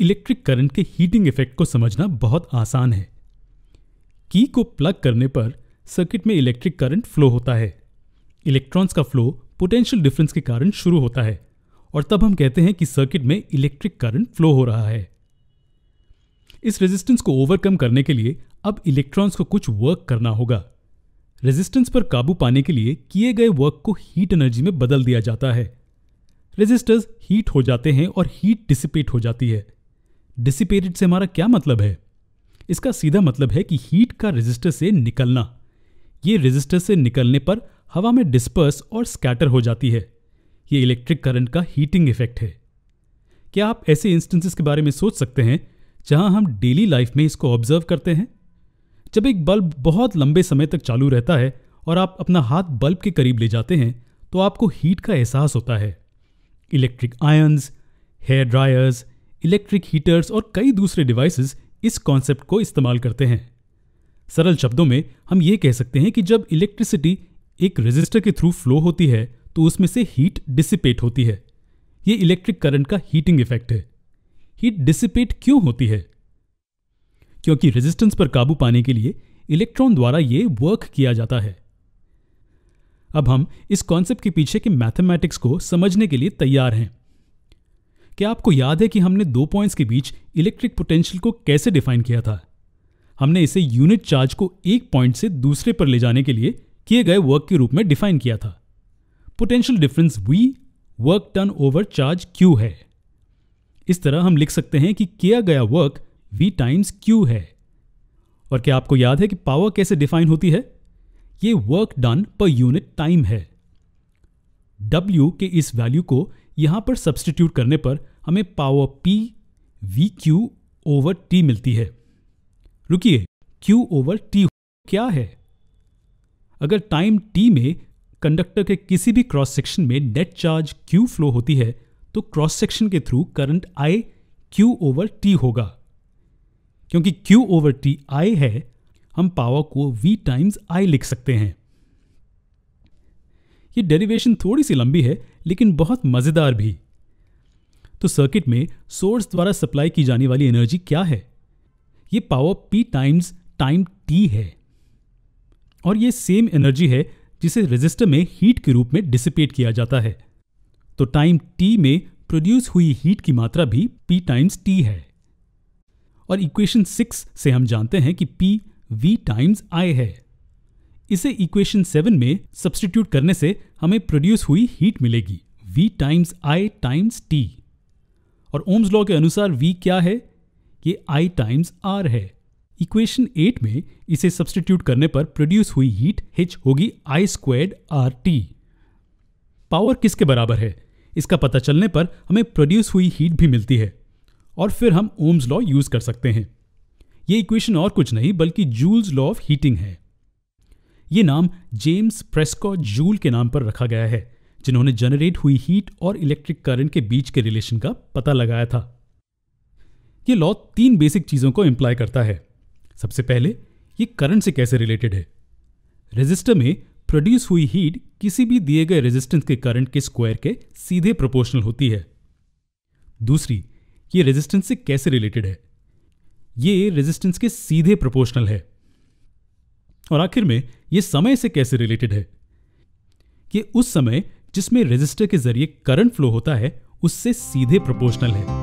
electric current के heating effect को समझना बहुत आसान है की को प्लग करने पर सर्किट में इलेक्ट्रिक करंट फ्लो होता है इलेक्ट्रॉन्स का फ्लो पोटेंशियल डिफरेंस के कारण शुरू होता है और तब हम कहते हैं कि सर्किट में इलेक्ट्रिक करंट फ्लो हो रहा है इस रेजिस्टेंस को ओवरकम करने के लिए अब इलेक्ट्रॉन्स को कुछ वर्क करना होगा रेजिस्टेंस पर काबू पाने के लिए किए गए वर्क को हीट एनर्जी में बदल दिया जाता है रेजिस्टर्स हीट हो जाते हैं और हीट डिसिपेट हो जाती है डिसिपेटेड से हमारा क्या मतलब है इसका सीधा मतलब है कि हीट का रेजिस्टर से निकलना ये रेजिस्टर से निकलने पर हवा में डिस्पर्स और स्कैटर हो जाती है ये इलेक्ट्रिक करंट का हीटिंग इफेक्ट है क्या आप ऐसे इंस्टेंसेस के बारे में सोच सकते हैं जहां हम डेली लाइफ में इसको ऑब्जर्व करते हैं जब एक बल्ब बहुत लंबे समय तक चालू रहता है और आप अपना हाथ बल्ब के करीब ले जाते हैं तो आपको हीट का एहसास होता है electric irons hair dryers electric heaters और कई दूसरे डिवाइसेस इस कॉन्सेप्ट को इस्तेमाल करते हैं सरल शब्दों में हम ये कह सकते हैं कि जब इलेक्ट्रिसिटी एक रेजिस्टर के थ्रू फ्लो होती है तो उसमें से हीट डिसिपेट होती है ये इलेक्ट्रिक करंट का हीटिंग इफेक्ट है हीट डिसिपेट क्यों होती है क्योंकि रेजिस्टेंस पर काबू पाने के लिए इलेक्ट्रॉन द्वारा ये वर्क किया जाता है अब हम इस कॉन्सेप्ट के पीछे के मैथमेटिक्स को समझने के लिए तैयार हैं क्या आपको याद है कि हमने दो पॉइंट्स के बीच इलेक्ट्रिक पोटेंशियल को कैसे डिफाइन किया था हमने इसे यूनिट चार्ज को एक पॉइंट से दूसरे पर ले जाने के लिए किए गए वर्क के रूप में डिफाइन किया था potential difference V work done over charge Q है इस तरह हम लिख सकते हैं कि किया गया वर्क वी टाइम्स क्यू है और क्या आपको याद है कि पावर कैसे डिफाइन होती है ये work done per unit time है W के इस वैल्यू को यहां पर सब्सटीट्यूट करने पर हमें power P V Q over T मिलती है रुकिए क्यू ओवर टी क्या है अगर टाइम टी में कंडक्टर के किसी भी क्रॉस सेक्शन में नेट चार्ज क्यू फ्लो होती है तो क्रॉस सेक्शन के through current I Q over T होगा क्योंकि क्यू ओवर टी आई है हम पावर को वी टाइम्स आई लिख सकते हैं ये डेरिवेशन थोड़ी सी लंबी है लेकिन बहुत मज़ेदार भी तो सर्किट में सोर्स द्वारा सप्लाई की जाने वाली एनर्जी क्या है ये power P times time T है और ये सेम एनर्जी है जिसे रेजिस्टर में हीट के रूप में डिसिपेट किया जाता है तो टाइम टी में प्रोड्यूस हुई हीट की मात्रा भी पी टाइम्स टी है और इक्वेशन सिक्स से हम जानते हैं कि पी वी टाइम्स आई है इसे इक्वेशन सेवन में सब्सटीट्यूट करने से हमें प्रोड्यूस हुई हीट मिलेगी V times I times T और ओम्स लॉ के अनुसार वी क्या है ये आई टाइम्स आर है इक्वेशन एट में इसे सब्सटीट्यूट करने पर प्रोड्यूस हुई हीट हिच होगी I squared R T power किसके बराबर है इसका पता चलने पर हमें प्रोड्यूस हुई हीट भी मिलती है और फिर हम ओम्स लॉ यूज कर सकते हैं ये इक्वेशन और कुछ नहीं बल्कि जूल्स लॉ ऑफ हीटिंग है ये नाम जेम्स प्रेस्कॉ जूल के नाम पर रखा गया है जिन्होंने जनरेट हुई हीट और इलेक्ट्रिक करंट के बीच के रिलेशन का पता लगाया था ये लॉ तीन बेसिक चीज़ों को इम्प्लाई करता है सबसे पहले ये करंट से कैसे रिलेटेड है रेजिस्टर में प्रोड्यूस हुई हीट किसी भी दिए गए रेजिस्टेंस के करंट के स्क्वायर के सीधे प्रोपोर्शनल होती है दूसरी ये रेजिस्टेंस से कैसे रिलेटेड है ये रेजिस्टेंस के सीधे प्रोपोर्शनल है और आखिर में ये समय से कैसे रिलेटेड है ये उस समय जिसमें रेजिस्टर के जरिए करंट फ्लो होता है उससे सीधे प्रोपोर्शनल है